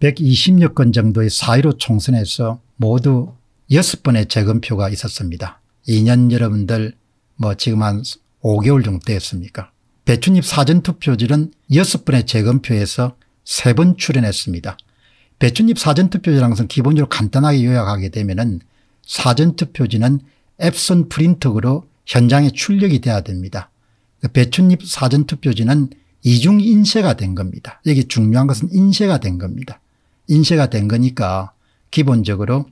120여 건 정도의 사1 5 총선에서 모두 6번의 재검표가 있었습니다. 2년 여러분들 뭐 지금 한 5개월 정도 됐습니까 배춘입 사전투표지는 6번의 재검표에서 3번 출연했습니다. 배춘입 사전투표지라는 것은 기본적으로 간단하게 요약하게 되면 은 사전투표지는 앱손 프린터로 현장에 출력이 돼야 됩니다. 그 배춘입 사전투표지는 이중인쇄가 된 겁니다. 여기 중요한 것은 인쇄가 된 겁니다. 인쇄가 된 거니까 기본적으로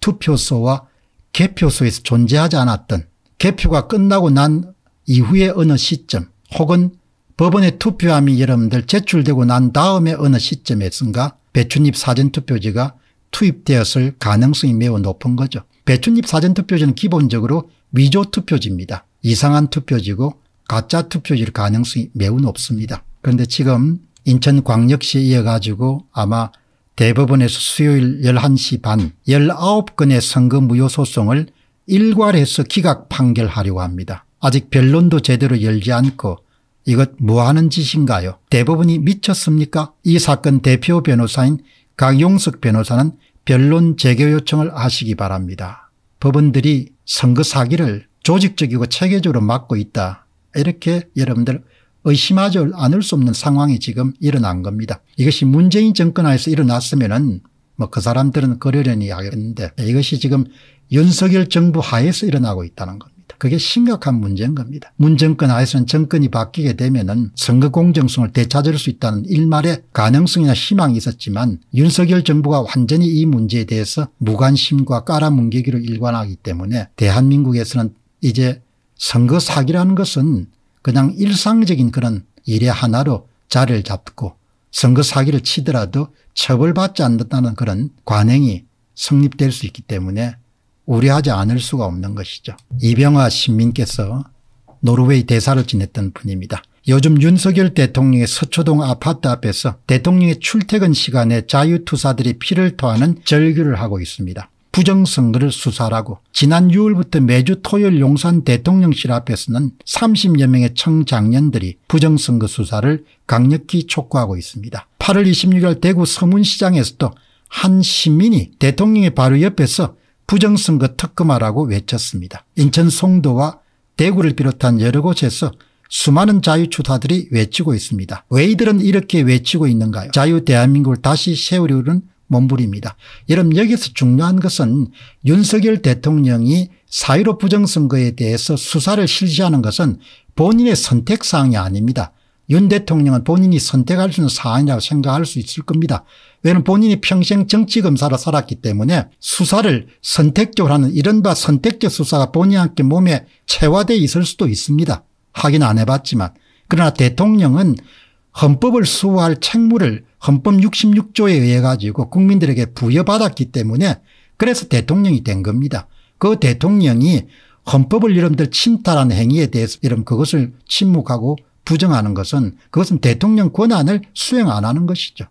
투표소와 개표소에서 존재하지 않았던 개표가 끝나고 난이후에 어느 시점 혹은 법원의 투표함이 여러분들 제출되고 난 다음에 어느 시점에선가 배춧잎 사전투표지가 투입되었을 가능성이 매우 높은 거죠. 배춧잎 사전투표지는 기본적으로 위조투표지입니다. 이상한 투표지고 가짜 투표지일 가능성이 매우 높습니다. 그런데 지금 인천광역시에 이어가지고 아마 대법원에서 수요일 11시 반 19건의 선거 무효 소송을 일괄해서 기각 판결하려고 합니다. 아직 변론도 제대로 열지 않고 이것 뭐하는 짓인가요 대법원이 미쳤습니까 이 사건 대표 변호사인 강용석 변호사는 변론 재개 요청을 하시기 바랍니다. 법원들이 선거 사기를 조직적이고 체계적으로 막고 있다. 이렇게 여러분들 의심하지 않을 수 없는 상황이 지금 일어난 겁니다. 이것이 문재인 정권 하에서 일어났으면은 뭐 그 사람들은 그러려니 하겠는데 이것이 지금 윤석열 정부 하에서 일어나고 있다는 겁니다. 그게 심각한 문제인 겁니다. 문정권 하에서는 정권이 바뀌게 되면 은 선거 공정성을 되찾을 수 있다는 일말의 가능성이나 희망이 있었지만 윤석열 정부가 완전히 이 문제에 대해서 무관심과 깔아뭉개기로 일관하기 때문에 대한민국에서는 이제 선거 사기라는 것은 그냥 일상적인 그런 일의 하나로 자리를 잡고 선거 사기를 치더라도 처벌받지 않는다는 그런 관행이 성립될 수 있기 때문에 우려하지 않을 수가 없는 것이죠. 이병화 신민께서 노르웨이 대사를 지냈던 분입니다. 요즘 윤석열 대통령의 서초동 아파트 앞에서 대통령의 출퇴근 시간에 자유투사들이 피를 토하는 절규를 하고 있습니다. 부정선거를 수사하고 지난 6월부터 매주 토요일 용산 대통령실 앞에서는 30여 명의 청장년들이 부정선거 수사를 강력히 촉구하고 있습니다. 8월 26일 대구 서문시장에서도 한 시민이 대통령의 바로 옆에서 부정선거 특검하라고 외쳤습니다. 인천 송도와 대구를 비롯한 여러 곳에서 수많은 자유추사들이 외치고 있습니다. 왜 이들은 이렇게 외치고 있는가요? 자유 대한민국을 다시 세우려는 몸부립니다. 여러분 여기서 중요한 것은 윤석열 대통령이 사1로 부정선거에 대해서 수사를 실시하는 것은 본인의 선택사항이 아닙니다. 윤 대통령은 본인이 선택할 수 있는 사안이라고 생각할 수 있을 겁니다. 왜냐하면 본인이 평생 정치검사로 살았기 때문에 수사를 선택적으로 하는 이른바 선택적 수사가 본인한테 몸에 체화돼 있을 수도 있습니다. 확인 안 해봤지만. 그러나 대통령은 헌법을 수호할 책무를 헌법 66조에 의해 가지고 국민들에게 부여받았기 때문에 그래서 대통령이 된 겁니다. 그 대통령이 헌법을 여러분들 침탈한 행위에 대해서 이름 그것을 침묵하고 부정하는 것은 그것은 대통령 권한을 수행 안 하는 것이죠.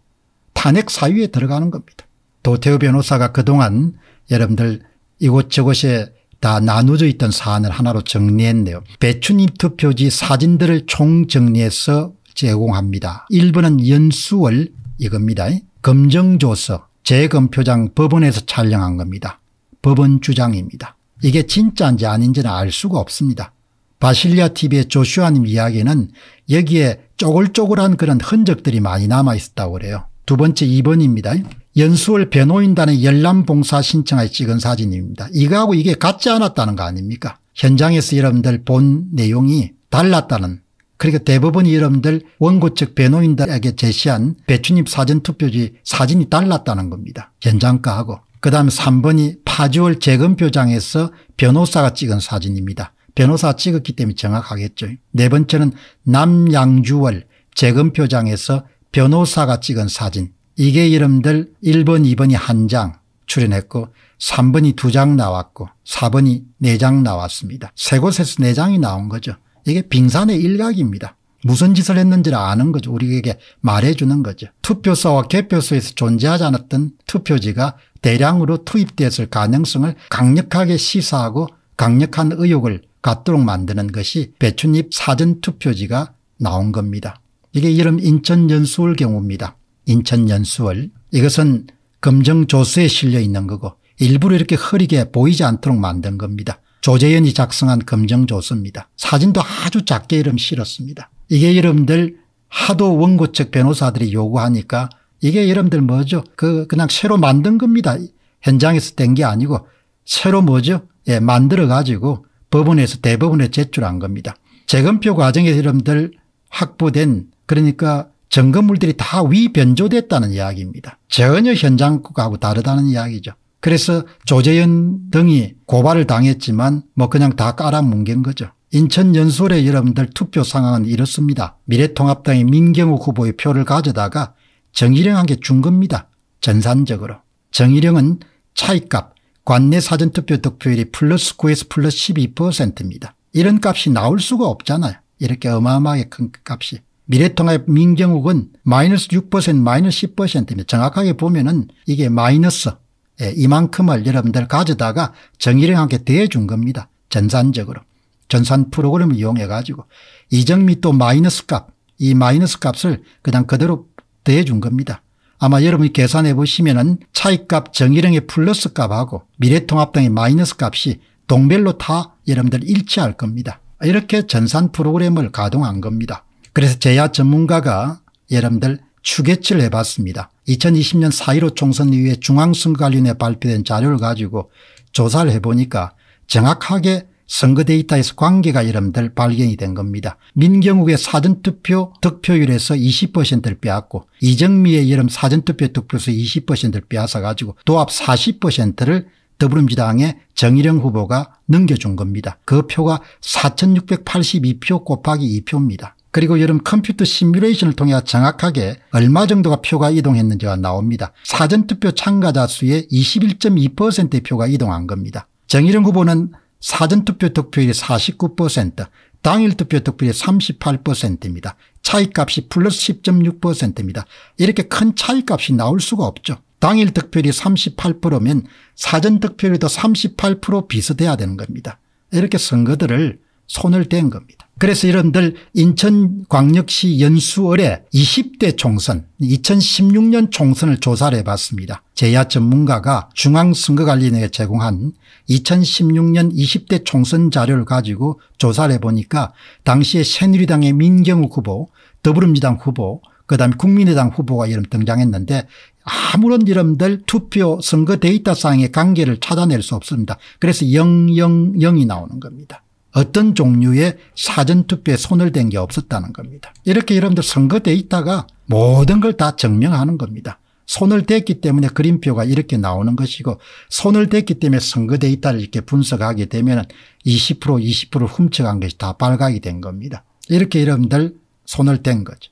탄핵 사유에 들어가는 겁니다. 도태우 변호사가 그동안 여러분들 이곳저곳에 다 나누어져 있던 사안을 하나로 정리했네요. 배추잎 투표지 사진들을 총정리해서 제공합니다. 1번은 연수월 이겁니다. 검정조서 재검표장 법원에서 촬영한 겁니다. 법원 주장입니다. 이게 진짜인지 아닌지는 알 수가 없습니다. 바실리아 TV의 조슈아님 이야기는 여기에 쪼글쪼글한 그런 흔적들이 많이 남아 있었다고 그래요. 두 번째 2번입니다. 연수월 변호인단의 열람봉사 신청에 찍은 사진입니다. 이거하고 이게 같지 않았다는 거 아닙니까? 현장에서 여러분들 본 내용이 달랐다는 그리고까 대법원이 여러분들 원고측 변호인들에게 제시한 배추잎 사전투표지 사진이 달랐다는 겁니다. 현장가하고. 그 다음에 3번이 파주월 재검표장에서 변호사가 찍은 사진입니다. 변호사 가 찍었기 때문에 정확하겠죠. 네 번째는 남양주월 재검표장에서 변호사가 찍은 사진. 이게 이름들 1번 2번이 한 장 출연했고 3번이 두 장 나왔고 4번이 네 장 나왔습니다. 세 곳에서 네 장이 나온 거죠. 이게 빙산의 일각입니다. 무슨 짓을 했는지를 아는 거죠. 우리에게 말해주는 거죠. 투표소와 개표소에서 존재하지 않았던 투표지가 대량으로 투입됐을 가능성을 강력하게 시사하고 강력한 의혹을 갖도록 만드는 것이 배춧잎 사전투표지가 나온 겁니다. 이게 이름 인천연수월 경우입니다. 인천연수월 이것은 검정조수에 실려 있는 거고 일부러 이렇게 흐리게 보이지 않도록 만든 겁니다. 조재현이 작성한 검정조서입니다. 사진도 아주 작게 이름 실었습니다. 이게 여러분들 하도 원고 측 변호사들이 요구하니까 이게 여러분들 뭐죠? 그 그냥 새로 만든 겁니다. 현장에서 된 게 아니고 새로 뭐죠? 예, 만들어 가지고 법원에서 대법원에 제출한 겁니다. 재검표 과정에서 여러분들 확보된 그러니까 점검물들이 다 위변조됐다는 이야기입니다. 전혀 현장하고 국 다르다는 이야기죠. 그래서 조재현 등이 고발을 당했지만 뭐 그냥 다 깔아뭉갠 거죠. 인천 연설의 여러분들 투표 상황은 이렇습니다. 미래통합당의 민경욱 후보의 표를 가져다가 정일영한테 준 겁니다. 전산적으로. 정일영은 차이값 관내 사전투표 득표율이 플러스 9에서 플러스 12%입니다. 이런 값이 나올 수가 없잖아요. 이렇게 어마어마하게 큰 값이. 미래통합 민경욱은 마이너스 6% 마이너스 10%입니다. 정확하게 보면 은 이게 마이너스 예, 이만큼을 여러분들 가져다가 정의령 함께 대해준 겁니다. 전산적으로. 전산 프로그램을 이용해 가지고 이정미 또 마이너스 값, 이 마이너스 값을 그냥 그대로 대해준 겁니다. 아마 여러분이 계산해 보시면 은 차익값 정의령의 플러스 값하고 미래통합당의 마이너스 값이 동별로 다 여러분들 일치할 겁니다. 이렇게 전산 프로그램을 가동한 겁니다. 그래서 제야 전문가가 여러분들 추계치를 해봤습니다. 2020년 4.15 총선 이후에 중앙선거관리원에 발표된 자료를 가지고 조사를 해보니까 정확하게 선거 데이터에서 관계가 여러분들 발견이 된 겁니다. 민경욱의 사전투표 득표율에서 20%를 빼앗고 이정미의 여름 사전투표 득표수 20%를 빼앗아가지고 도합 40%를 더불어민주당의 정일영 후보가 넘겨준 겁니다. 그 표가 4682표 곱하기 2표입니다. 그리고 여름 컴퓨터 시뮬레이션을 통해 정확하게 얼마 정도가 표가 이동했는지가 나옵니다. 사전투표 참가자 수의 21.2%의 표가 이동한 겁니다. 정일영 후보는 사전투표 득표율이 49%, 당일투표 득표율이 38%입니다. 차이값이 플러스 10.6%입니다. 이렇게 큰 차이값이 나올 수가 없죠. 당일 득표율이 38%면 사전 득표율도 38% 비슷해야 되는 겁니다. 이렇게 선거들을 손을 댄 겁니다. 그래서 이런들 인천광역시 연수월에 20대 총선 2016년 총선을 조사를 해봤습니다. 제야 전문가가 중앙선거관리위원회에 제공한 2016년 20대 총선 자료를 가지고 조사를 해보니까 당시에 새누리당의 민경욱 후보 더불어민주당 후보 그다음에 국민의당 후보가 이름 등장했는데 아무런 이름들 투표 선거 데이터상의 관계를 찾아낼 수 없습니다. 그래서 000이 나오는 겁니다. 어떤 종류의 사전투표에 손을 댄 게 없었다는 겁니다. 이렇게 여러분들 선거 때 있다가 모든 걸 다 증명하는 겁니다. 손을 댔기 때문에 그림표가 이렇게 나오는 것이고 손을 댔기 때문에 선거 데이터를 이렇게 분석하게 되면 20% 20% 훔쳐간 것이 다 발각이 된 겁니다. 이렇게 여러분들 손을 댄 거죠.